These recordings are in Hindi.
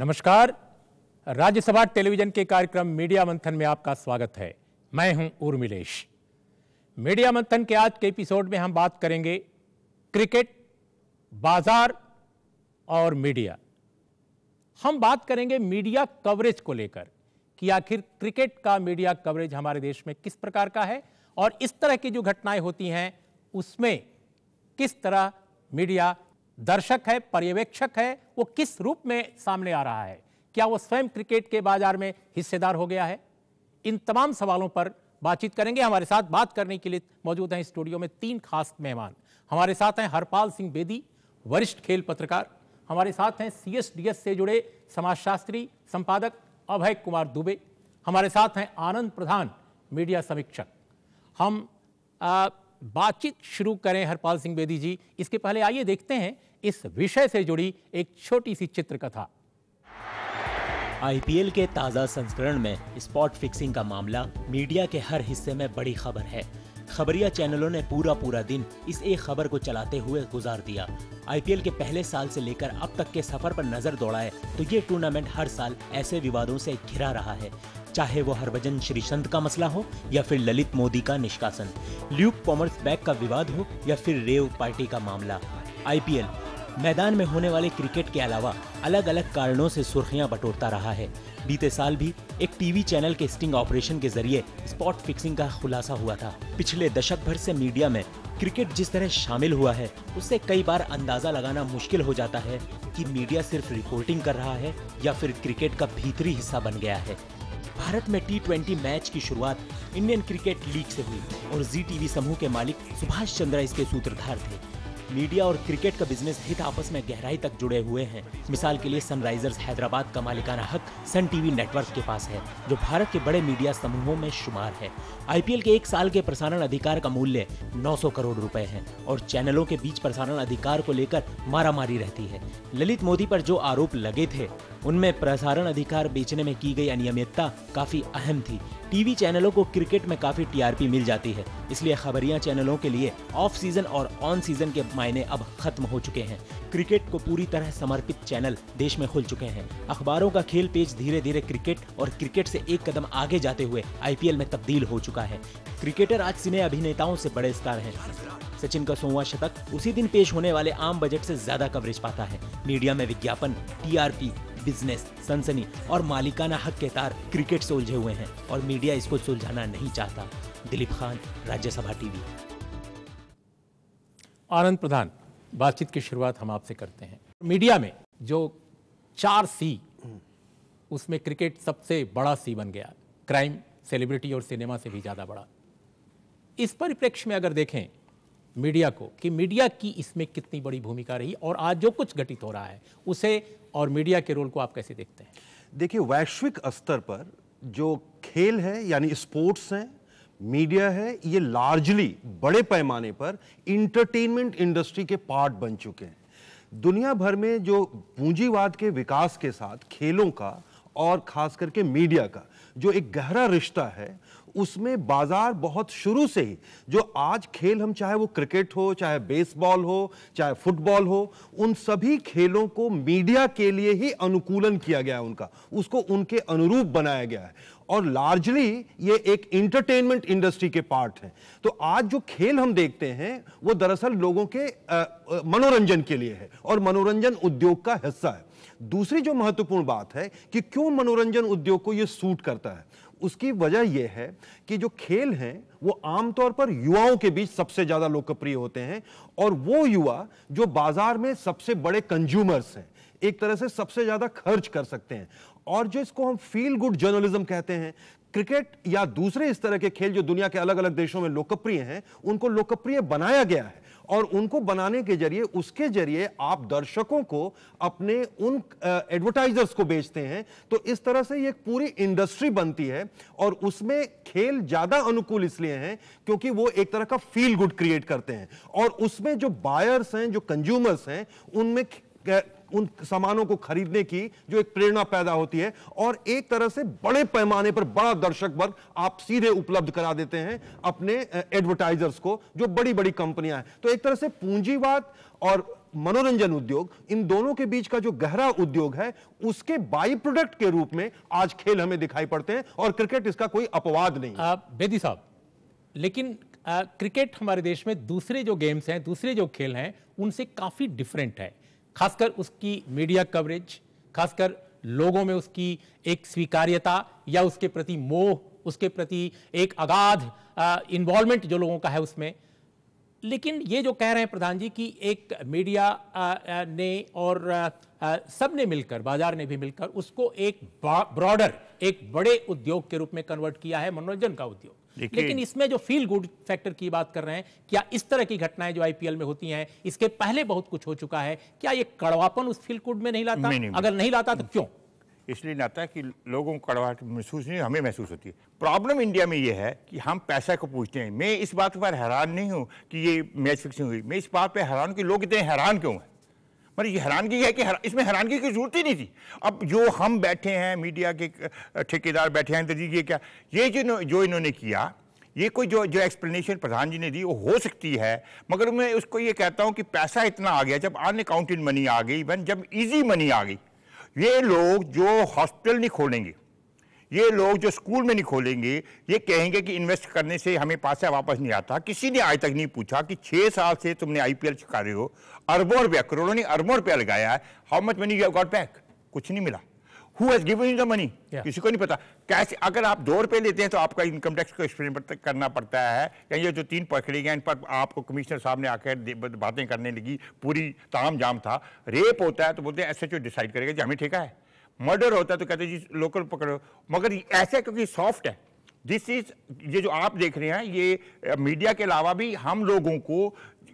नमस्कार राज्यसभा टेलीविजन के कार्यक्रम मीडिया मंथन में आपका स्वागत है मैं हूं उर्मिलेश मीडिया मंथन के आज के एपिसोड में हम बात करेंगे क्रिकेट बाजार और मीडिया हम बात करेंगे मीडिया कवरेज को लेकर कि आखिर क्रिकेट का मीडिया कवरेज हमारे देश में किस प्रकार का है और इस तरह की जो घटनाएं होती हैं उसमें किस तरह मीडिया दर्शक है पर्यवेक्षक है वो किस रूप में सामने आ रहा है क्या वो स्वयं क्रिकेट के बाजार में हिस्सेदार हो गया है इन तमाम सवालों पर बातचीत करेंगे हमारे साथ बात करने के लिए मौजूद हैं स्टूडियो में तीन खास मेहमान हमारे साथ हैं हरपाल सिंह बेदी वरिष्ठ खेल पत्रकार हमारे साथ हैं सीएसडीएस से जुड़े समाजशास्त्री संपादक अभय कुमार दुबे हमारे साथ हैं आनंद प्रधान मीडिया समीक्षक हम बातचीत शुरू करें हरपाल सिंह बेदी जी इसके पहले आइए देखते हैं इस विषय से जुड़ी एक छोटी सी चित्रकथा आईपीएल के ताज़ा संस्करण में स्पॉट फिक्सिंग का मामला मीडिया के हर हिस्से में बड़ी खबर है खबरिया चैनलों ने पूरा पूरा दिन इस एक खबर को चलाते हुए गुजार दिया आईपीएल के पहले साल से लेकर अब तक के सफर पर नजर दौड़ाए तो ये टूर्नामेंट हर साल ऐसे विवादों से घिरा रहा है चाहे वो हरभजन श्रीसंत का मसला हो या फिर ललित मोदी का निष्कासन ल्यूक कॉमर्स बैग का विवाद हो या फिर रेव पार्टी का मामला आईपीएल मैदान में होने वाले क्रिकेट के अलावा अलग अलग कारणों से सुर्खियां बटोरता रहा है बीते साल भी एक टीवी चैनल के स्टिंग ऑपरेशन के जरिए स्पॉट फिक्सिंग का खुलासा हुआ था पिछले दशक भर से मीडिया में क्रिकेट जिस तरह शामिल हुआ है उससे कई बार अंदाजा लगाना मुश्किल हो जाता है कि मीडिया सिर्फ रिपोर्टिंग कर रहा है या फिर क्रिकेट का भीतरी हिस्सा बन गया है भारत में टी मैच की शुरुआत इंडियन क्रिकेट लीग से हुई और जी टीवी समूह के मालिक सुभाष चंद्रा इसके सूत्रधार थे मीडिया और क्रिकेट का बिजनेस हित आपस में गहराई तक जुड़े हुए हैं मिसाल के लिए सनराइजर्स हैदराबाद का मालिकाना हक सन टीवी नेटवर्क के पास है जो भारत के बड़े मीडिया समूहों में शुमार है आईपीएल के एक साल के प्रसारण अधिकार का मूल्य 900 करोड़ रुपए है और चैनलों के बीच प्रसारण अधिकार को लेकर मारामारी रहती है ललित मोदी पर जो आरोप लगे थे उनमें प्रसारण अधिकार बेचने में की गई अनियमितता काफ़ी अहम थी टीवी चैनलों को क्रिकेट में काफ़ी टीआरपी मिल जाती है इसलिए खबरिया चैनलों के लिए ऑफ सीजन और ऑन सीजन के मायने अब खत्म हो चुके हैं क्रिकेट को पूरी तरह समर्पित चैनल देश में खुल चुके हैं अखबारों का खेल पेज धीरे धीरे क्रिकेट और क्रिकेट से एक कदम आगे जाते हुए आई में तब्दील हो चुका है क्रिकेटर आज सिने अभिनेताओं से बड़े स्टार हैं सचिन का सोवा शतक उसी दिन पेश होने वाले आम बजट से ज्यादा कवरेज पाता है मीडिया में विज्ञापन टीआरपी बिजनेस सनसनी और मालिकाना हक के तार क्रिकेट से उलझे हुए हैं और मीडिया इसको सुलझाना नहीं चाहता दिलीप खान राज्यसभा टीवी आनंद प्रधान बातचीत की शुरुआत हम आपसे करते हैं मीडिया में जो चार सी उसमें क्रिकेट सबसे बड़ा सी बन गया क्राइम सेलिब्रिटी और सिनेमा से भी ज़्यादा बड़ा इस परिप्रेक्ष्य में अगर देखें मीडिया को कि मीडिया की इसमें कितनी बड़ी भूमिका रही और आज जो कुछ घटित हो रहा है उसे और मीडिया के रोल को आप कैसे देखते हैं देखिए वैश्विक स्तर पर जो खेल है यानी स्पोर्ट्स हैं मीडिया है ये लार्जली बड़े पैमाने पर इंटरटेनमेंट इंडस्ट्री के पार्ट बन चुके हैं दुनिया भर में जो पूंजीवाद के विकास के साथ खेलों का और खास करके मीडिया का जो एक गहरा रिश्ता है उसमें बाजार बहुत शुरू से ही जो आज खेल हम चाहे वो क्रिकेट हो चाहे बेसबॉल हो चाहे फुटबॉल हो उन सभी खेलों को मीडिया के लिए ही अनुकूलन किया गया है उनका उसको उनके अनुरूप बनाया गया है और लार्जली ये एक इंटरटेनमेंट इंडस्ट्री के पार्ट हैं तो आज जो खेल हम देखते हैं वो दरअसल लोगों के मनोरंजन के लिए है और मनोरंजन उद्योग का हिस्सा है दूसरी जो महत्वपूर्ण बात है कि क्यों मनोरंजन उद्योग को ये सूट करता है उसकी वजह यह है कि जो खेल हैं वो आमतौर पर युवाओं के बीच सबसे ज़्यादा लोकप्रिय होते हैं और वो युवा जो बाजार में सबसे बड़े कंज्यूमर्स हैं एक तरह से सबसे ज़्यादा खर्च कर सकते हैं और जो इसको हम फील गुड जर्नलिज्म कहते हैं क्रिकेट या दूसरे इस तरह के खेल जो दुनिया के अलग अलग देशों में लोकप्रिय हैं उनको लोकप्रिय बनाया गया है और उनको बनाने के जरिए उसके जरिए आप दर्शकों को अपने उन एडवर्टाइजर्स को बेचते हैं तो इस तरह से ये पूरी इंडस्ट्री बनती है और उसमें खेल ज्यादा अनुकूल इसलिए हैं क्योंकि वो एक तरह का फील गुड क्रिएट करते हैं और उसमें जो बायर्स हैं जो कंज्यूमर्स हैं उनमें उन सामानों को खरीदने की जो एक प्रेरणा पैदा होती है और एक तरह से बड़े पैमाने पर बड़ा दर्शक वर्ग आप सीधे उपलब्ध करा देते हैं अपने एडवर्टाइजर्स को जो बड़ी बड़ी कंपनियां हैं तो एक तरह से पूंजीवाद और मनोरंजन उद्योग इन दोनों के बीच का जो गहरा उद्योग है उसके बाई प्रोडक्ट के रूप में आज खेल हमें दिखाई पड़ते हैं और क्रिकेट इसका कोई अपवाद नहीं आप बेदी साहब लेकिन आ, क्रिकेट हमारे देश में दूसरे जो गेम्स हैं दूसरे जो खेल हैं उनसे काफ़ी डिफरेंट है खासकर उसकी मीडिया कवरेज खासकर लोगों में उसकी एक स्वीकार्यता या उसके प्रति मोह उसके प्रति एक अगाध इन्वॉल्वमेंट जो लोगों का है उसमें लेकिन ये जो कह रहे हैं प्रधान जी कि एक मीडिया ने और सब ने मिलकर बाजार ने भी मिलकर उसको एक ब्रॉडर एक बड़े उद्योग के रूप में कन्वर्ट किया है मनोरंजन का उद्योग लेकिन इसमें जो फील गुड फैक्टर की बात कर रहे हैं क्या इस तरह की घटनाएं जो आईपीएल में होती हैं इसके पहले बहुत कुछ हो चुका है क्या ये कड़वापन उस फील गुड में नहीं लाता नहीं, नहीं, अगर नहीं लाता तो क्यों इसलिए लाता है कि लोगों को कड़वाहट महसूस नहीं हमें महसूस होती है प्रॉब्लम इंडिया में यह है कि हम पैसा को पूछते हैं मैं इस बात पर हैरान नहीं हूँ कि ये मैच फिक्सिंग हुई मैं इस बात पर हैरान कि लोग इतने हैरान क्यों हैं पर ये हैरानगी है कि हर, इसमें हैरानगी की जरूरत ही नहीं थी अब जो हम बैठे हैं मीडिया के ठेकेदार बैठे हैं जी ये क्या ये जो जो इन्होंने किया ये कोई जो जो एक्सप्लेनेशन प्रधान जी ने दी वो हो सकती है मगर मैं उसको ये कहता हूँ कि पैसा इतना आ गया जब अनअकाउंटेड मनी आ गई इवन जब ईजी मनी आ गई ये लोग जो हॉस्पिटल नहीं खोलेंगे ये लोग जो स्कूल में नहीं खोलेंगे ये कहेंगे कि इन्वेस्ट करने से हमें पैसा वापस नहीं आता किसी ने आज तक नहीं पूछा कि छः साल से तुमने आईपीएल पी छका रहे हो अरबों रुपया करोड़ों ने अरबों रुपया लगाया है how much money you got back कुछ नहीं मिला who has given you the money किसी को नहीं पता कैसे अगर आप दो रुपये लेते हैं तो आपका इनकम टैक्स को एक्सप्लेन करना पड़ता है या ये जो तीन पकड़े गए इन पर आपको कमिश्नर साहब ने आकर बातें करने लगी पूरी ताम जाम था रेप होता है तो बोलते हैं एस एच ओ डिसाइड करेगा जी हमें ठेका है मर्डर होता है तो कहते हैं जी लोकल पकड़ो मगर ऐसा क्योंकि सॉफ्ट है दिस इज ये जो आप देख रहे हैं ये मीडिया के अलावा भी हम लोगों को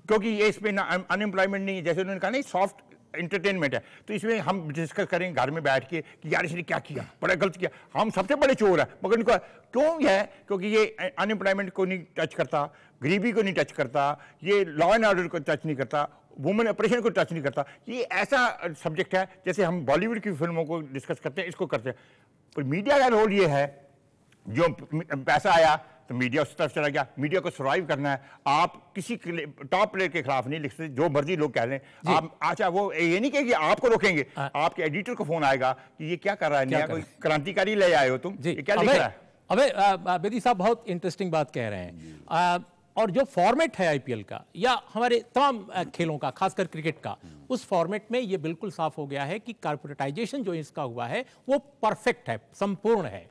क्योंकि ये इसमें अनएम्प्लॉयमेंट नहीं है जैसे उन्होंने कहा नहीं सॉफ्ट इंटरटेनमेंट है तो इसमें हम डिस्कस करेंगे घर में बैठ के कि यार इसने क्या किया बड़ा गलत किया हम सबसे बड़े चोर है मगर इनको क्यों है क्योंकि ये अनएम्प्लॉयमेंट को नहीं टच करता गरीबी को नहीं टच करता ये लॉ एंड ऑर्डर को टच नहीं करता वुमेन ऑपरेशन को टच नहीं करता ये ऐसा सब्जेक्ट है जैसे हम बॉलीवुड की फिल्मों को डिस्कस करते हैं इसको करते हैं पर मीडिया का रोल ये है जो पैसा आया तो मीडिया उस तरफ चला गया मीडिया को सर्वाइव करना है आप किसी टॉप प्लेयर के खिलाफ नहीं लिख सकते जो मर्जी लोग कह लें आप अच्छा वो ये नहीं कहेंगे आपको रोकेंगे आपके एडिटर को फोन आएगा कि ये क्या कर रहा है नया कोई क्रांतिकारी ले आए हो तुम ये क्या लिख रहा है अबे बेदी साहब बहुत इंटरेस्टिंग बात कह रहे हैं और जो फॉर्मेट है आईपीएल का या हमारे तमाम खेलों का खासकर क्रिकेट का उस फॉर्मेट में ये बिल्कुल साफ हो गया है कि कारपोरेटाइजेशन जो इसका हुआ है वो परफेक्ट है संपूर्ण है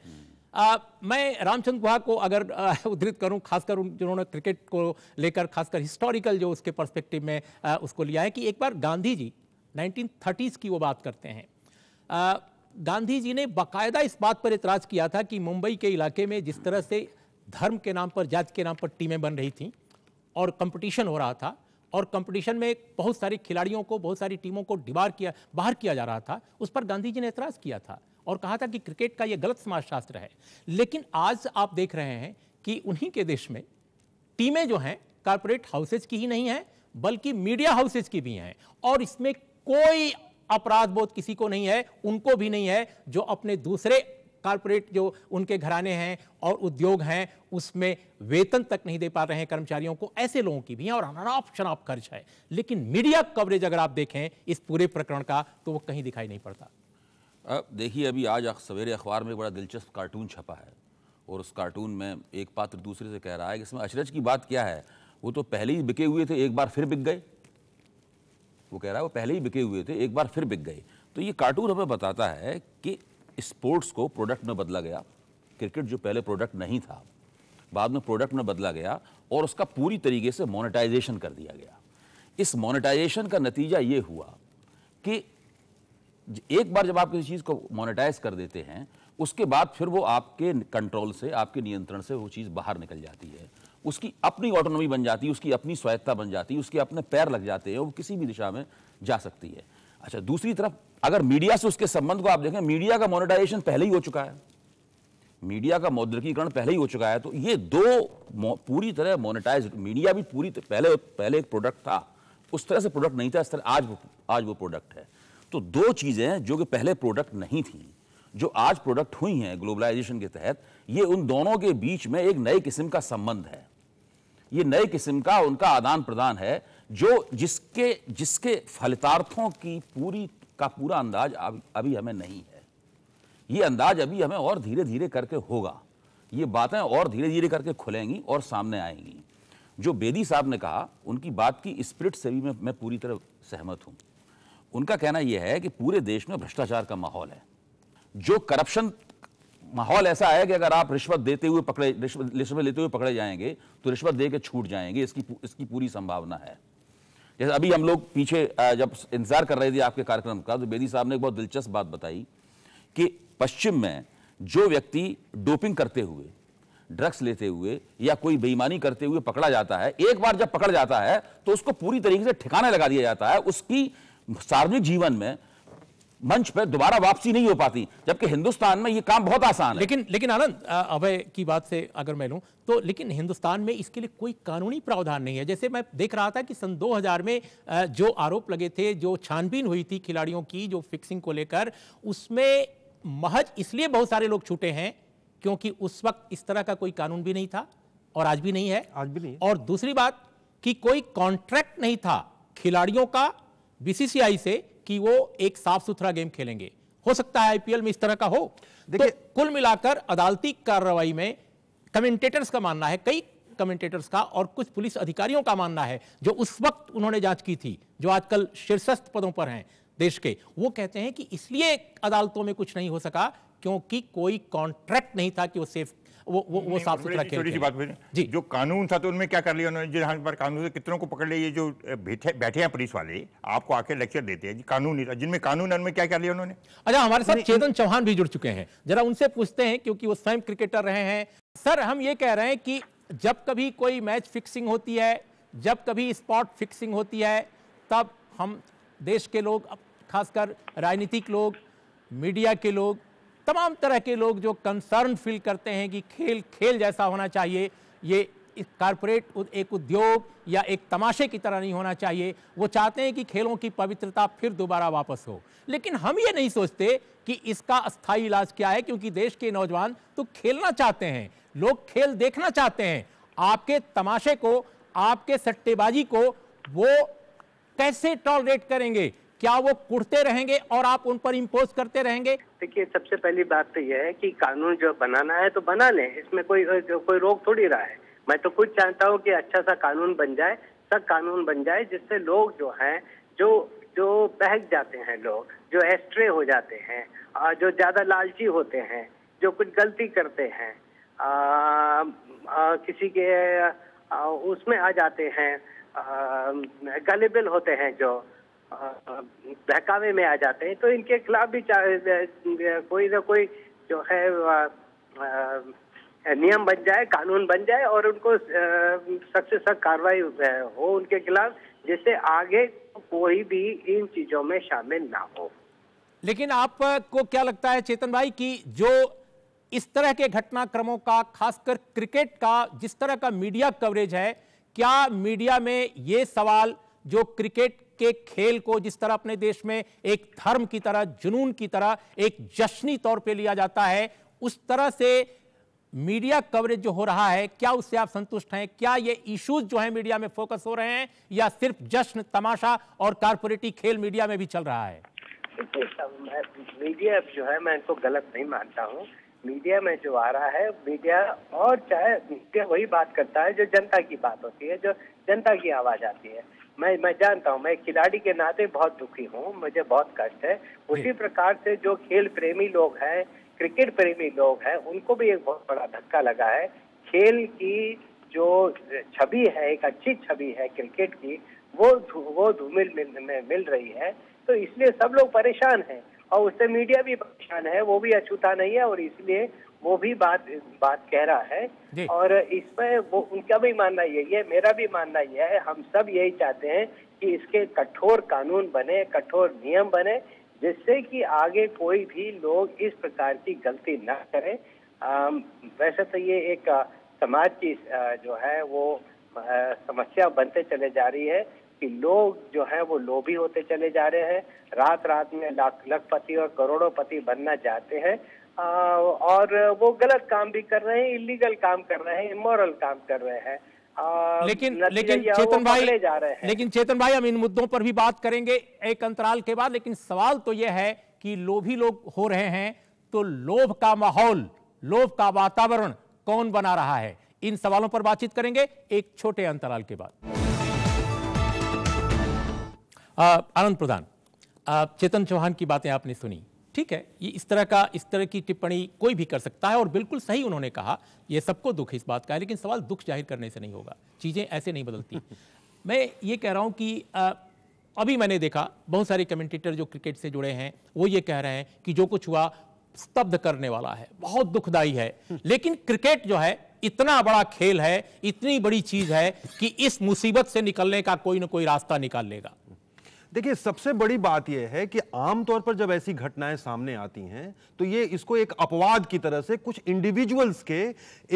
आ, मैं रामचंद्र गुहा को अगर उद्धृत करूं खासकर जिन्होंने क्रिकेट को लेकर खासकर हिस्टोरिकल जो उसके परस्पेक्टिव में आ, उसको लिया है कि एक बार गांधी जी नाइनटीन की वो बात करते हैं आ, गांधी जी ने बाकायदा इस बात पर इतराज़ किया था कि मुंबई के इलाके में जिस तरह से धर्म के नाम पर जाति के नाम पर टीमें बन रही थी और कंपटीशन हो रहा था और कंपटीशन में बहुत सारी खिलाड़ियों को बहुत सारी टीमों को डिबार किया बाहर किया जा रहा था उस पर गांधी जी ने एतराज़ किया था और कहा था कि क्रिकेट का ये गलत समाजशास्त्र है लेकिन आज आप देख रहे हैं कि उन्हीं के देश में टीमें जो हैं कॉरपोरेट हाउसेज की ही नहीं हैं बल्कि मीडिया हाउसेज की भी हैं और इसमें कोई अपराध बोध किसी को नहीं है उनको भी नहीं है जो अपने दूसरे कारपोरेट जो उनके घराने हैं और उद्योग हैं उसमें वेतन तक नहीं दे पा रहे हैं कर्मचारियों को ऐसे लोगों की भी है और अनाप शनाप खर्च है लेकिन मीडिया कवरेज अगर आप देखें इस पूरे प्रकरण का तो वो कहीं दिखाई नहीं पड़ता अब देखिए अभी आज सवेरे अखबार में बड़ा दिलचस्प कार्टून छपा है और उस कार्टून में एक पात्र दूसरे से कह रहा है कि इसमें अचरज की बात क्या है वो तो पहले ही बिके हुए थे एक बार फिर बिक गए वो कह रहा है वो पहले ही बिके हुए थे एक बार फिर बिक गए तो ये कार्टून हमें बताता है कि स्पोर्ट्स को प्रोडक्ट में बदला गया क्रिकेट जो पहले प्रोडक्ट नहीं था बाद में प्रोडक्ट में बदला गया और उसका पूरी तरीके से मोनेटाइजेशन कर दिया गया इस मोनेटाइजेशन का नतीजा ये हुआ कि एक बार जब आप किसी चीज़ को मोनेटाइज कर देते हैं उसके बाद फिर वो आपके कंट्रोल से आपके नियंत्रण से वो चीज़ बाहर निकल जाती है उसकी अपनी ऑटोनॉमी बन जाती है उसकी अपनी स्वायत्ता बन जाती है उसके अपने पैर लग जाते हैं वो किसी भी दिशा में जा सकती है अच्छा दूसरी तरफ अगर मीडिया से उसके संबंध को आप देखें मीडिया का मोनिटाइजेशन पहले ही हो चुका है मीडिया का मौद्रिकीकरण पहले ही हो चुका है तो ये दो पूरी तरह मोनिटाइज मीडिया भी पूरी पहले पहले एक प्रोडक्ट था उस तरह से प्रोडक्ट नहीं था इस तरह आज आज वो प्रोडक्ट है तो दो चीज़ें जो कि पहले प्रोडक्ट नहीं थी जो आज प्रोडक्ट हुई हैं ग्लोबलाइजेशन के तहत ये उन दोनों के बीच में एक नए किस्म का संबंध है ये नए किस्म का उनका आदान प्रदान है जो जिसके जिसके फलितार्थों की पूरी का पूरा अंदाज अभी हमें नहीं है ये अंदाज अभी हमें और धीरे धीरे करके होगा ये बातें और धीरे धीरे करके खुलेंगी और सामने आएंगी जो बेदी साहब ने कहा उनकी बात की स्पिरिट से भी मैं मैं पूरी तरह सहमत हूँ उनका कहना यह है कि पूरे देश में भ्रष्टाचार का माहौल है जो करप्शन माहौल ऐसा है कि अगर आप रिश्वत देते हुए पकड़े रिश्वत लेते हुए पकड़े जाएंगे तो रिश्वत दे के छूट जाएंगे इसकी इसकी पूरी संभावना है जैसे अभी हम लोग पीछे जब इंतज़ार कर रहे थे आपके कार्यक्रम का तो बेदी साहब ने एक बहुत दिलचस्प बात बताई कि पश्चिम में जो व्यक्ति डोपिंग करते हुए ड्रग्स लेते हुए या कोई बेईमानी करते हुए पकड़ा जाता है एक बार जब पकड़ जाता है तो उसको पूरी तरीके से ठिकाने लगा दिया जाता है उसकी सार्वजनिक जीवन में मंच पर दोबारा वापसी नहीं हो पाती जबकि हिंदुस्तान में ये काम बहुत आसान है लेकिन लेकिन आनंद अभय की बात से अगर मैं लूँ तो लेकिन हिंदुस्तान में इसके लिए कोई कानूनी प्रावधान नहीं है जैसे मैं देख रहा था कि सन 2000 में जो आरोप लगे थे जो छानबीन हुई थी खिलाड़ियों की जो फिक्सिंग को लेकर उसमें महज इसलिए बहुत सारे लोग छूटे हैं क्योंकि उस वक्त इस तरह का कोई कानून भी नहीं था और आज भी नहीं है आज भी नहीं और दूसरी बात कि कोई कॉन्ट्रैक्ट नहीं था खिलाड़ियों का बीसीसीआई से कि वो एक साफ सुथरा गेम खेलेंगे हो सकता है आईपीएल में इस तरह का हो तो देखिए तो कुल मिलाकर अदालती कार्रवाई में कमेंटेटर्स का मानना है कई कमेंटेटर्स का और कुछ पुलिस अधिकारियों का मानना है जो उस वक्त उन्होंने जांच की थी जो आजकल शीर्षस्थ पदों पर हैं देश के वो कहते हैं कि इसलिए अदालतों में कुछ नहीं हो सका क्योंकि कोई कॉन्ट्रैक्ट नहीं था कि वो सेफ वो वो वो साफ सुथरा छोटी सी बात जी जो कानून था तो उनमें क्या कर लिया उन्होंने जहाँ पर कानून से कितनों को पकड़ लिया ये जो बैठे बैठे हैं पुलिस वाले आपको आके लेक्चर देते हैं जी कानून नहीं था जिनमें कानून है उनमें क्या कर लिया उन्होंने अच्छा हमारे साथ चेतन चौहान भी जुड़ चुके हैं जरा उनसे पूछते हैं क्योंकि वो स्वयं क्रिकेटर रहे हैं सर हम ये कह रहे हैं कि जब कभी कोई मैच फिक्सिंग होती है जब कभी स्पॉट फिक्सिंग होती है तब हम देश के लोग खासकर राजनीतिक लोग मीडिया के लोग तमाम तरह के लोग जो कंसर्न फील करते हैं कि खेल खेल जैसा होना चाहिए ये कारपोरेट एक उद्योग या एक तमाशे की तरह नहीं होना चाहिए वो चाहते हैं कि खेलों की पवित्रता फिर दोबारा वापस हो लेकिन हम ये नहीं सोचते कि इसका अस्थाई इलाज क्या है क्योंकि देश के नौजवान तो खेलना चाहते हैं लोग खेल देखना चाहते हैं आपके तमाशे को आपके सट्टेबाजी को वो कैसे टॉलरेट करेंगे क्या वो कुड़ते रहेंगे और आप उन पर इम्पोज करते रहेंगे देखिए सबसे पहली बात तो यह है कि कानून जो बनाना है तो बना ले इसमें कोई कोई रोक थोड़ी रहा है मैं तो खुद चाहता हूँ कि अच्छा सा कानून बन जाए सब कानून बन जाए जिससे लोग जो हैं जो जो बहक जाते हैं लोग जो एस्ट्रे हो जाते हैं जो ज़्यादा लालची होते हैं जो कुछ गलती करते हैं आ, आ, किसी के आ, उसमें आ जाते हैं गलेबल होते हैं जो बहकावे में आ जाते हैं तो इनके खिलाफ भी कोई ना कोई जो है नियम बन जाए कानून बन जाए और उनको सख्त से सख्त कार्रवाई हो उनके खिलाफ जिससे आगे कोई भी इन चीजों में शामिल ना हो लेकिन आपको क्या लगता है चेतन भाई कि जो इस तरह के घटनाक्रमों का खासकर क्रिकेट का जिस तरह का मीडिया कवरेज है क्या मीडिया में ये सवाल जो क्रिकेट के खेल को जिस तरह अपने देश में एक धर्म की तरह जुनून की तरह एक जश्नी तौर पे लिया जाता है उस तरह से मीडिया कवरेज जो हो रहा है क्या उससे आप संतुष्ट हैं क्या ये इश्यूज जो है मीडिया में फोकस हो रहे हैं या सिर्फ जश्न तमाशा और कारपोरेटी खेल मीडिया में भी चल रहा है मीडिया जो है मैं इनको गलत नहीं मानता हूँ मीडिया में जो आ रहा है मीडिया और चाहे मीडिया वही बात करता है जो जनता की बात होती है जो जनता की आवाज आती है मैं मैं जानता हूँ मैं खिलाड़ी के नाते बहुत दुखी हूँ मुझे बहुत कष्ट है उसी प्रकार से जो खेल प्रेमी लोग हैं क्रिकेट प्रेमी लोग हैं उनको भी एक बहुत बड़ा धक्का लगा है खेल की जो छवि है एक अच्छी छवि है क्रिकेट की वो वो धूमिल में मिल रही है तो इसलिए सब लोग परेशान हैं और उससे मीडिया भी परेशान है वो भी अछूता नहीं है और इसलिए वो भी बात बात कह रहा है और इसमें वो उनका भी मानना यही है मेरा भी मानना यह है हम सब यही चाहते हैं कि इसके कठोर कानून बने कठोर नियम बने जिससे कि आगे कोई भी लोग इस प्रकार की गलती ना करें वैसे तो ये एक समाज की जो है वो समस्या बनते चले जा रही है कि लोग जो है वो लोभी होते चले जा रहे हैं रात रात में लाख लखपति और करोड़ों पति बनना चाहते हैं और वो गलत काम भी कर रहे हैं इलीगल काम कर रहे हैं इमोरल काम कर रहे हैं लेकिन लेकिन चेतन भाई जा रहे हैं लेकिन चेतन भाई हम इन मुद्दों पर भी बात करेंगे एक अंतराल के बाद लेकिन सवाल तो यह है कि लोभी लोग हो रहे हैं तो लोभ का माहौल लोभ का वातावरण कौन बना रहा है इन सवालों पर बातचीत करेंगे एक छोटे अंतराल के बाद आनंद प्रधान चेतन चौहान की बातें आपने सुनी ठीक है ये इस तरह का इस तरह की टिप्पणी कोई भी कर सकता है और बिल्कुल सही उन्होंने कहा ये सबको दुख इस बात का है लेकिन सवाल दुख जाहिर करने से नहीं होगा चीज़ें ऐसे नहीं बदलती मैं ये कह रहा हूँ कि आ, अभी मैंने देखा बहुत सारे कमेंटेटर जो क्रिकेट से जुड़े हैं वो ये कह रहे हैं कि जो कुछ हुआ स्तब्ध करने वाला है बहुत दुखदायी है लेकिन क्रिकेट जो है इतना बड़ा खेल है इतनी बड़ी चीज है कि इस मुसीबत से निकलने का कोई ना कोई रास्ता निकाल लेगा देखिए सबसे बड़ी बात यह है कि आमतौर पर जब ऐसी घटनाएं सामने आती हैं तो ये इसको एक अपवाद की तरह से कुछ इंडिविजुअल्स के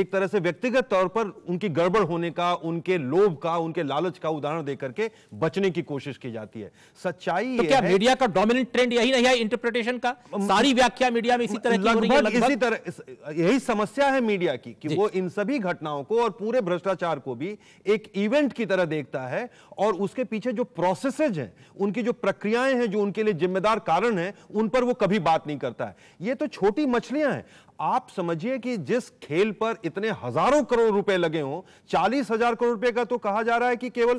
एक तरह से व्यक्तिगत तौर पर उनकी गड़बड़ होने का उनके लोभ का उनके लालच का उदाहरण देकर के बचने की कोशिश की जाती है सच्चाई तो क्या मीडिया का डोमिनेंट ट्रेंड यही नहीं है इंटरप्रिटेशन का सारी व्याख्या मीडिया में इसी तरह इसी तरह यही समस्या है मीडिया की कि वो इन सभी घटनाओं को और पूरे भ्रष्टाचार को भी एक इवेंट की तरह देखता है और उसके पीछे जो प्रोसेसेज हैं उनकी जो प्रक्रियाएं हैं जो उनके लिए जिम्मेदार कारण हैं उन पर वो कभी बात नहीं करता है ये तो छोटी मछलियां हैं आप समझिए कि जिस खेल पर इतने हजारों करोड़ रुपए लगे हों चालीस हजार करोड़ रुपए का तो कहा जा रहा है कि केवल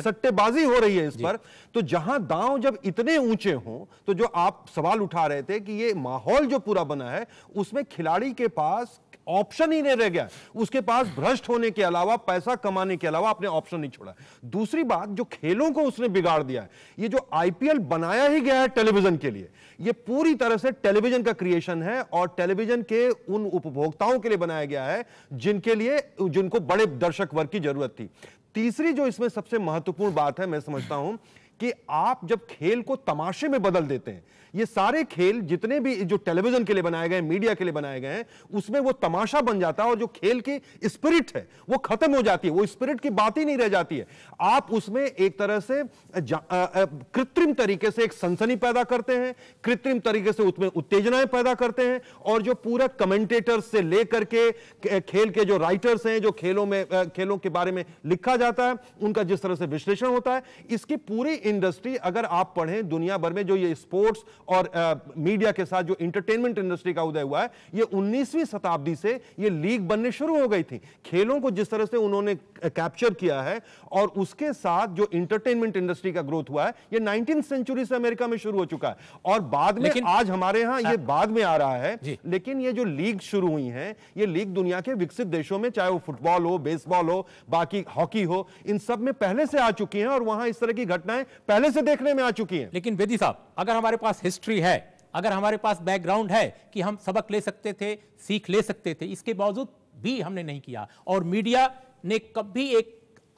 सट्टेबाजी हो रही है इस पर तो जहां दांव जब इतने ऊंचे हों तो जो आप सवाल उठा रहे थे कि ये माहौल जो पूरा बना है उसमें खिलाड़ी के पास ऑप्शन ही नहीं रह गया उसके पास भ्रष्ट होने के अलावा पैसा कमाने के अलावा आपने ऑप्शन नहीं छोड़ा दूसरी बात जो खेलों को उसने बिगाड़ दिया है ये जो आईपीएल बनाया ही गया है टेलीविजन के लिए ये पूरी तरह से टेलीविजन का क्रिएशन है और टेलीविजन के उन उपभोक्ताओं के लिए बनाया गया है जिनके लिए जिनको बड़े दर्शक वर्ग की जरूरत थी तीसरी जो इसमें सबसे महत्वपूर्ण बात है मैं समझता हूं कि आप जब खेल को तमाशे में बदल देते हैं ये सारे खेल जितने भी जो टेलीविजन के लिए बनाए गए मीडिया के लिए बनाए गए हैं उसमें वो तमाशा बन जाता है और जो खेल की स्पिरिट है वो खत्म हो जाती है वो स्पिरिट की बात ही नहीं रह जाती है आप उसमें एक तरह से कृत्रिम तरीके से एक सनसनी पैदा करते हैं कृत्रिम तरीके से उसमें उत्तेजनाएं पैदा करते हैं और जो पूरा कमेंटेटर से लेकर के खेल के जो राइटर्स हैं जो खेलों में खेलों के बारे में लिखा जाता है उनका जिस तरह से विश्लेषण होता है इसकी पूरी इंडस्ट्री अगर आप पढ़ें दुनिया भर में जो ये स्पोर्ट्स और आ, मीडिया के साथ जो इंटरटेनमेंट इंडस्ट्री का उदय हुआ है ये 19वीं शताब्दी से ये लीग बनने शुरू हो गई थी खेलों को जिस तरह से उन्होंने कैप्चर किया है और उसके साथ जो इंटरटेनमेंट इंडस्ट्री का ग्रोथ हुआ है ये नाइनटीन सेंचुरी से अमेरिका में शुरू हो चुका है और बाद में आज हमारे यहाँ ये हाँ। बाद में आ रहा है लेकिन ये जो लीग शुरू हुई है ये लीग दुनिया के विकसित देशों में चाहे वो फुटबॉल हो बेसबॉल हो बाकी हॉकी हो इन सब में पहले से आ चुकी है और वहां इस तरह की घटनाएं पहले से देखने में आ चुकी है लेकिन वेदी साहब अगर हमारे पास हिस्ट्री है अगर हमारे पास बैकग्राउंड है कि हम सबक ले सकते थे सीख ले सकते थे इसके बावजूद भी हमने नहीं किया और मीडिया ने कभी एक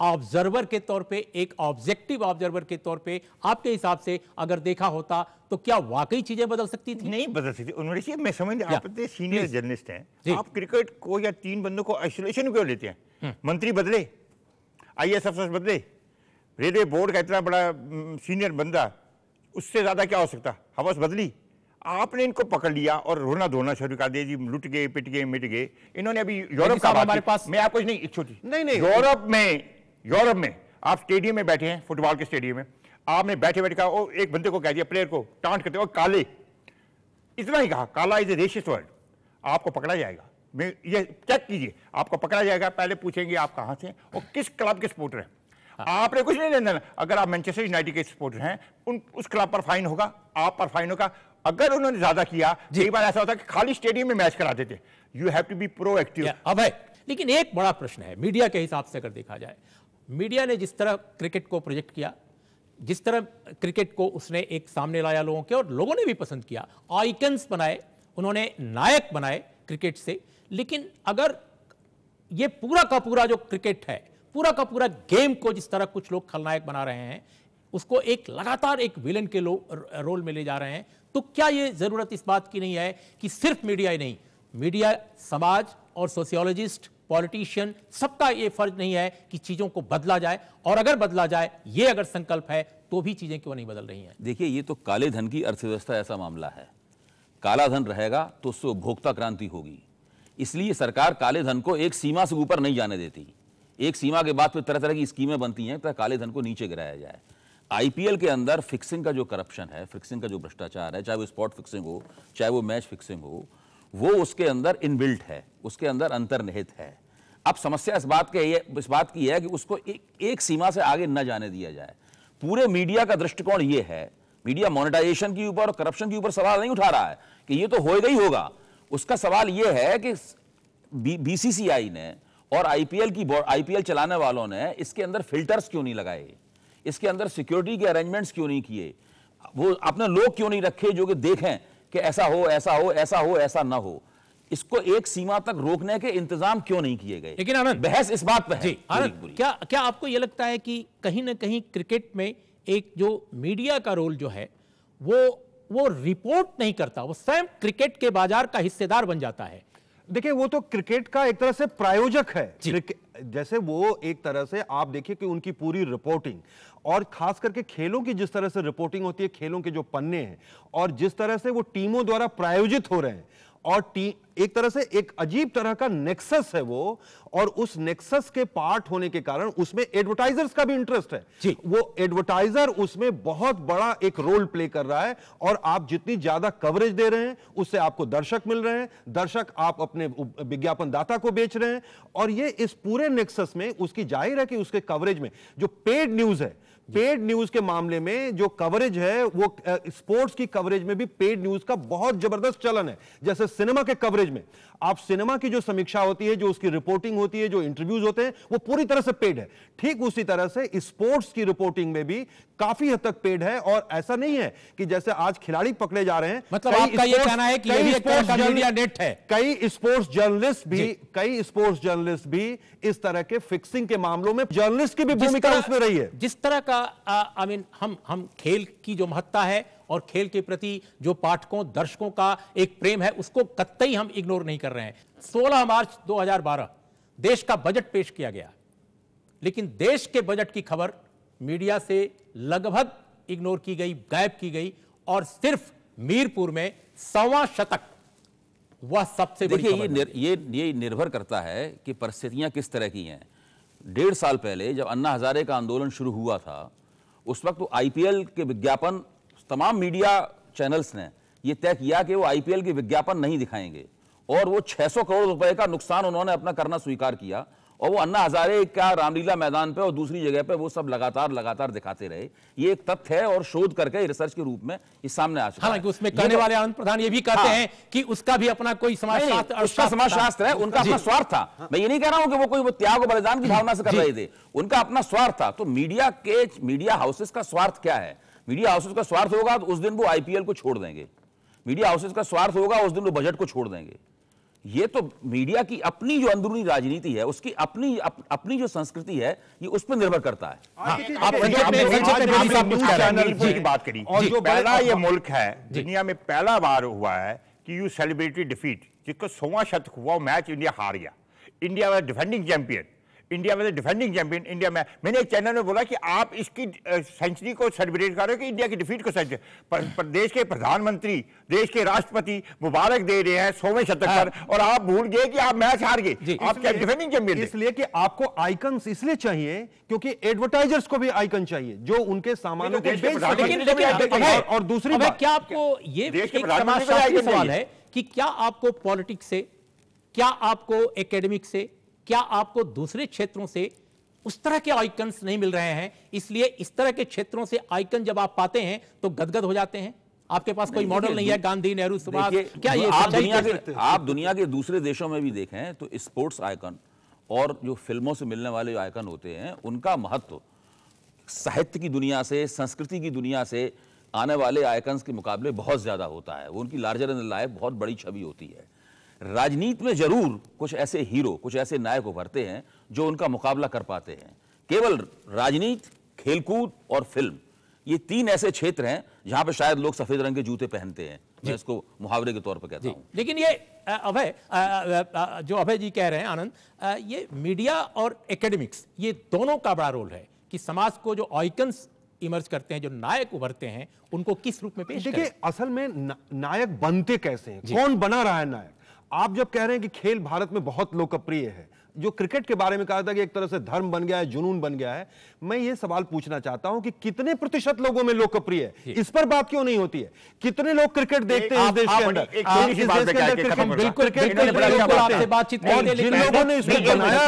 ऑब्जर्वर के तौर पे एक ऑब्जेक्टिव ऑब्जर्वर के तौर पे आपके हिसाब से अगर देखा होता तो क्या वाकई चीजें बदल सकती थी नहीं बदल सकती उन्होंने मैं समझ आप इतने सीनियर जर्नलिस्ट हैं आप क्रिकेट को या तीन बंदों को आइसोलेशन क्यों लेते हैं हम्म। मंत्री बदले आई एस अफसर बदले रेलवे बोर्ड का इतना बड़ा सीनियर हम्म, बंदा उससे ज़्यादा क्या हो सकता हवस बदली आपने इनको पकड़ लिया और रोना धोना शुरू कर दिया जी लुट गए पिट गए मिट गए इन्होंने अभी यूरोप का हमारे पास मैं आपको नहीं इच्छु नहीं नहीं यूरोप में यूरोप में आप स्टेडियम में बैठे हैं फुटबॉल के स्टेडियम में आपने बैठे बैठे कहा एक बंदे को कह दिया प्लेयर को टांट करते और काले इतना ही कहा काला इज ए रेशियस वर्ड आपको पकड़ा जाएगा मैं ये चेक कीजिए आपको पकड़ा जाएगा पहले पूछेंगे आप कहां से और किस क्लब के सपोर्टर हैं हाँ। आपने कुछ नहीं लेना अगर आप मैनचेस्टर यूनाइटेड के सपोर्टर हैं उन उस क्लब पर फाइन होगा आप पर फाइन होगा अगर उन्होंने ज्यादा किया कई बार ऐसा होता कि खाली स्टेडियम में मैच करा देते you have to be proactive अब है लेकिन एक बड़ा प्रश्न है मीडिया के हिसाब से अगर देखा जाए मीडिया ने जिस तरह क्रिकेट को प्रोजेक्ट किया जिस तरह क्रिकेट को उसने एक सामने लाया लोगों के और लोगों ने भी पसंद किया आइकन्स बनाए उन्होंने नायक बनाए क्रिकेट से लेकिन अगर ये पूरा का पूरा जो क्रिकेट है पूरा का पूरा गेम को जिस तरह कुछ लोग खलनायक बना रहे हैं उसको एक लगातार एक विलन के लो, रोल में ले जा रहे हैं तो क्या ये ज़रूरत इस बात की नहीं है कि सिर्फ मीडिया ही नहीं मीडिया समाज और सोशियोलॉजिस्ट पॉलिटिशियन सबका ये फर्ज नहीं है कि चीज़ों को बदला जाए और अगर बदला जाए ये अगर संकल्प है तो भी चीज़ें क्यों नहीं बदल रही हैं देखिए ये तो काले धन की अर्थव्यवस्था ऐसा मामला है काला धन रहेगा तो उससे उपभोक्ता क्रांति होगी इसलिए सरकार काले धन को एक सीमा से ऊपर नहीं जाने देती एक सीमा के बाद फिर तरह तरह की स्कीमें बनती हैं तरह काले धन को नीचे गिराया जाए आईपीएल के अंदर फिक्सिंग का जो करप्शन है फिक्सिंग का जो भ्रष्टाचार है चाहे वो स्पॉट फिक्सिंग हो चाहे वो मैच फिक्सिंग हो वो उसके अंदर इनबिल्ट है उसके अंदर अंतर्निहित है अब समस्या इस बात के ये इस बात की है कि उसको एक, एक सीमा से आगे न जाने दिया जाए पूरे मीडिया का दृष्टिकोण ये है मीडिया मोनेटाइजेशन के ऊपर और करप्शन के ऊपर सवाल नहीं उठा रहा है कि ये तो होएगा ही होगा उसका सवाल ये है कि बीसीसीआई ने और आईपीएल की आईपीएल चलाने वालों ने इसके अंदर फिल्टर्स क्यों नहीं लगाए इसके अंदर सिक्योरिटी के अरेंजमेंट्स क्यों नहीं किए वो अपने लोग क्यों नहीं रखे जो कि देखें कि ऐसा हो ऐसा हो ऐसा हो ऐसा ना हो इसको एक सीमा तक रोकने के इंतजाम क्यों नहीं किए गए लेकिन आनंद बहस इस बात पर क्या क्या आपको यह लगता है कि कहीं ना कहीं क्रिकेट में एक जो मीडिया का रोल जो है वो वो रिपोर्ट नहीं करता वो स्वयं क्रिकेट के बाजार का हिस्सेदार बन जाता है देखिए वो तो क्रिकेट का एक तरह से प्रायोजक है जैसे वो एक तरह से आप देखिए कि उनकी पूरी रिपोर्टिंग और खास करके खेलों की जिस तरह से रिपोर्टिंग होती है खेलों के जो पन्ने हैं और जिस तरह से वो टीमों द्वारा प्रायोजित हो रहे हैं और टी एक तरह से एक अजीब तरह का नेक्सस है वो और उस नेक्सस के पार्ट होने के कारण उसमें एडवर्टाइजर्स का भी इंटरेस्ट है वो एडवर्टाइजर उसमें बहुत बड़ा एक रोल प्ले कर रहा है और आप जितनी ज्यादा कवरेज दे रहे हैं उससे आपको दर्शक मिल रहे हैं दर्शक आप अपने विज्ञापन दाता को बेच रहे हैं और ये इस पूरे नेक्सस में उसकी जाहिर है कि उसके कवरेज में जो पेड न्यूज है पेड न्यूज के मामले में जो कवरेज है वो स्पोर्ट्स की कवरेज में भी पेड न्यूज का बहुत जबरदस्त चलन है जैसे सिनेमा के कवरेज में आप सिनेमा की जो समीक्षा होती है जो उसकी रिपोर्टिंग होती है जो इंटरव्यूज होते हैं वो पूरी तरह से पेड है ठीक उसी तरह से स्पोर्ट्स की रिपोर्टिंग में भी काफी हद तक पेड है और ऐसा नहीं है कि जैसे आज खिलाड़ी पकड़े जा रहे हैं मतलब आपका ये कहना है कि कई स्पोर्ट्स मीडिया नेट है कई स्पोर्ट्स जर्नलिस्ट भी कई स्पोर्ट्स जर्नलिस्ट भी इस तरह के फिक्सिंग के मामलों में जर्नलिस्ट की भी भूमिका उसमें रही है जिस तरह का आई मीन हम हम खेल की जो महत्ता है और खेल के प्रति जो पाठकों दर्शकों का एक प्रेम है उसको कतई हम इग्नोर नहीं कर रहे हैं 16 मार्च 2012 देश का बजट पेश किया गया लेकिन देश के बजट की खबर मीडिया से लगभग इग्नोर की गई गायब की गई और सिर्फ मीरपुर में सवा शतक वह सबसे देखिए ये निर, ये ये निर्भर करता है कि परिस्थितियां किस तरह की हैं डेढ़ साल पहले जब अन्ना हजारे का आंदोलन शुरू हुआ था उस वक्त तो आईपीएल के विज्ञापन तमाम मीडिया चैनल्स ने यह तय किया कि वो आईपीएल के विज्ञापन नहीं दिखाएंगे और वो 600 करोड़ रुपए का नुकसान उन्होंने अपना करना स्वीकार किया और वो अन्ना हजारे का रामलीला मैदान पे और दूसरी जगह पे वो सब लगातार लगातार दिखाते रहे ये एक तथ्य है और शोध करके रिसर्च के रूप में ये सामने आ चुका है उसमें कहने तो- वाले आनंद प्रधान ये भी कहते हाँ। हैं कि उसका भी अपना कोई समाजशास्त्र उसका समाजशास्त्र है उनका अपना स्वार्थ था हाँ। मैं ये नहीं कह रहा हूं कि वो कोई वो त्याग बलिदान की भावना से कर रहे थे उनका अपना स्वार्थ था तो मीडिया के मीडिया हाउसेस का स्वार्थ क्या है मीडिया हाउसेस का स्वार्थ होगा तो उस दिन वो आईपीएल को छोड़ देंगे मीडिया हाउसेस का स्वार्थ होगा उस दिन वो बजट को छोड़ देंगे ये तो मीडिया की अपनी जो अंदरूनी राजनीति है उसकी अपनी अप, अपनी जो संस्कृति है ये उस पर निर्भर करता है जो पहला ये हाँ। मुल्क है दुनिया में पहला बार हुआ है कि यू सेलिब्रेटरी डिफीट जिसको सोवा शतक हुआ मैच इंडिया हार गया India was defending champion India में डिफेंडिंग चैंपियन इंडिया में मैंने एक चैनल में बोला कि आप इसकी सेंचुरी को सेलिब्रेट कर रहे हो कि इंडिया की डिफीट को सेंचुरी पर, पर देश के प्रधानमंत्री देश के राष्ट्रपति मुबारक दे रहे हैं सोवें शतक पर हाँ। और आप भूल गए कि आप मैच हार गए आप डिफेंडिंग चैंपियन इसलिए कि आपको आइकन इसलिए चाहिए क्योंकि एडवर्टाइजर्स को भी आइकन चाहिए जो उनके सामानों को और दूसरी बात क्या आपको ये सवाल है कि क्या आपको पॉलिटिक्स से क्या आपको एकेडमिक से क्या आपको दूसरे क्षेत्रों से उस तरह के आइकन्स नहीं मिल रहे हैं इसलिए इस तरह के क्षेत्रों से आइकन जब आप पाते हैं तो गदगद हो जाते हैं आपके पास कोई मॉडल नहीं है गांधी नेहरू सुभाष क्या ये आप दुनिया के आप दुनिया के दूसरे देशों में भी देखें तो स्पोर्ट्स आइकन और जो फिल्मों से मिलने वाले जो आइकन होते हैं उनका महत्व साहित्य की दुनिया से संस्कृति की दुनिया से आने वाले आइकन्स के मुकाबले बहुत ज़्यादा होता है वो उनकी लार्जर एंड लाइफ बहुत बड़ी छवि होती है राजनीति में जरूर कुछ ऐसे हीरो कुछ ऐसे नायक उभरते हैं जो उनका मुकाबला कर पाते हैं केवल राजनीति खेलकूद और फिल्म ये तीन ऐसे क्षेत्र हैं जहां पर शायद लोग सफेद रंग के जूते पहनते हैं मैं इसको मुहावरे के तौर पर कहता हूं लेकिन ये अभय जो अभय जी कह रहे हैं आनंद ये मीडिया और एकेडमिक्स ये दोनों का बड़ा रोल है कि समाज को जो ऑइकन्स इमर्ज करते हैं जो नायक उभरते हैं उनको किस रूप में पेश देखिए असल में नायक बनते कैसे हैं कौन बना रहा है नायक आप जब कह रहे हैं कि खेल भारत में बहुत लोकप्रिय है जो क्रिकेट के बारे में कहा था कि एक तरह से धर्म बन गया है जुनून बन गया है मैं ये सवाल पूछना चाहता हूं कि कितने प्रतिशत लोगों में लोकप्रिय है इस पर बात क्यों नहीं होती है कितने लोग क्रिकेट देखते हैं देश के अंदर बिल्कुल ने बनाया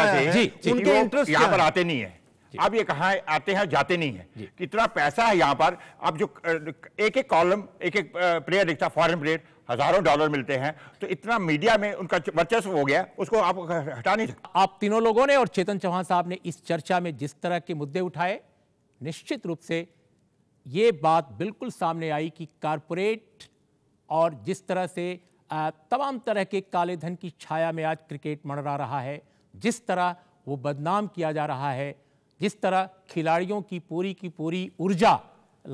है उनके इंटरेस्ट यहां पर आते नहीं है अब ये कहा है, आते हैं जाते नहीं है कितना पैसा है यहाँ पर अब जो एक एक कॉलम एक एक प्लेयर दिखता फॉरेन प्लेयर हजारों डॉलर मिलते हैं तो इतना मीडिया में उनका वर्चस्व हो गया उसको आप हटा नहीं सकते आप तीनों लोगों ने और चेतन चौहान साहब ने इस चर्चा में जिस तरह के मुद्दे उठाए निश्चित रूप से ये बात बिल्कुल सामने आई कि कारपोरेट और जिस तरह से तमाम तरह के काले धन की छाया में आज क्रिकेट मंडरा रहा है जिस तरह वो बदनाम किया जा रहा है जिस तरह खिलाड़ियों की पूरी की पूरी ऊर्जा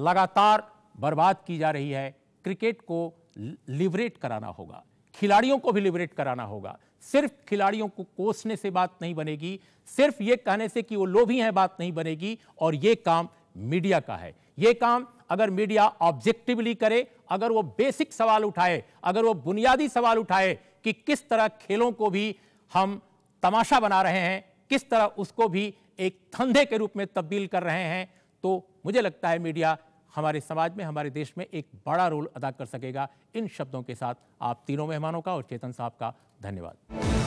लगातार बर्बाद की जा रही है क्रिकेट को लिबरेट कराना होगा खिलाड़ियों को भी लिबरेट कराना होगा सिर्फ खिलाड़ियों को कोसने से बात नहीं बनेगी सिर्फ ये कहने से कि वो लोभी हैं बात नहीं बनेगी और ये काम मीडिया का है ये काम अगर मीडिया ऑब्जेक्टिवली करे अगर वो बेसिक सवाल उठाए अगर वो बुनियादी सवाल उठाए कि किस तरह खेलों को भी हम तमाशा बना रहे हैं किस तरह उसको भी एक धंधे के रूप में तब्दील कर रहे हैं तो मुझे लगता है मीडिया हमारे समाज में हमारे देश में एक बड़ा रोल अदा कर सकेगा इन शब्दों के साथ आप तीनों मेहमानों का और चेतन साहब का धन्यवाद